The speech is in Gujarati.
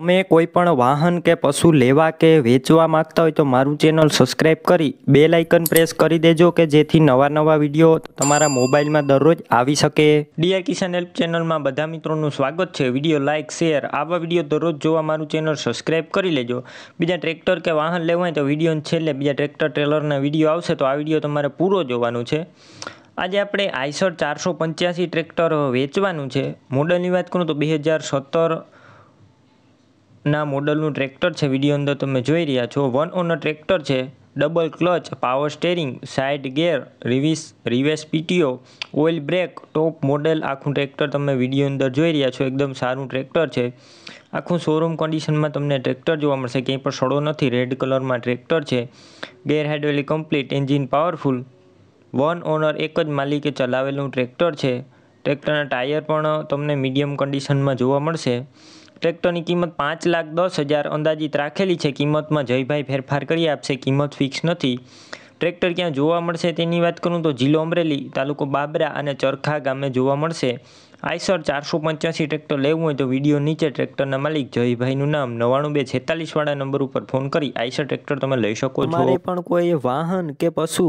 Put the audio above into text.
તમે કોઈ પણ વાહન કે પશુ લેવા કે વેચવા માંગતા હોય તો મારું ચેનલ સબસ્ક્રાઈબ કરી બે લાઇકન પ્રેસ કરી દેજો કે જેથી નવા નવા વિડીયો તમારા મોબાઈલમાં દરરોજ આવી શકે ડીઆર કિસાન હેલ્પ ચેનલમાં બધા મિત્રોનું સ્વાગત છે વિડીયો લાઇક શેર આવા વિડીયો દરરોજ જોવા મારું ચેનલ સબસ્ક્રાઈબ કરી લેજો બીજા ટ્રેક્ટર કે વાહન લેવા હોય તો વિડીયોને છેલ્લે બીજા ટ્રેક્ટર ટ્રેલરના વિડીયો આવશે તો આ વિડીયો તમારે પૂરો જોવાનું છે આજે આપણે આઈસર ચારસો પંચ્યાસી ટ્રેક્ટર વેચવાનું છે મોડલની વાત કરું તો બે હજાર સત્તર ના મોડલનું ટ્રેક્ટર છે વિડીયો અંદર તમે જોઈ રહ્યા છો વન ઓનર ટ્રેક્ટર છે double clutch power steering side gear reverse reverse PTO oil brake top model આખું ટ્રેક્ટર તમે વિડીયો અંદર જોઈ રહ્યા છો એકદમ સારું ટ્રેક્ટર છે આખું શોરૂમ કન્ડિશનમાં તમને ટ્રેક્ટર જોવા મળશે ક્યાંય પણ સડો નથી રેડ કલરમાં ટ્રેક્ટર છે ગેર હેડવેલી complete engine powerful one owner એક જ માલિકે ચલાવેલું ટ્રેક્ટર છે ટ્રેક્ટરના ટાયર પણ તમને મીડિયમ કન્ડિશનમાં જોવા મળશે ટ્રેક્ટરની કિંમત પાંચ લાખ દસ હજાર અંદાજિત રાખેલી છે કિંમતમાં જયભાઈ ફેરફાર કરી આપશે કિંમત ફિક્સ નથી ટ્રેક્ટર ક્યાં જોવા મળશે તેની વાત કરું તો જિલ્લો અમરેલી તાલુકો બાબરા અને ચરખા ગામે જોવા મળશે આઈસર ચારસો પંચ્યાસી ટ્રેક્ટર લેવું હોય તો વિડીયો નીચે ટ્રેક્ટરના માલિક જયભાઈનું નામ નવ્વાણું બે છેતાલીસ છેતાલીસવાળા નંબર ઉપર ફોન કરી આઈસર ટ્રેક્ટર તમે લઈ શકો છો પણ કોઈ વાહન કે પશુ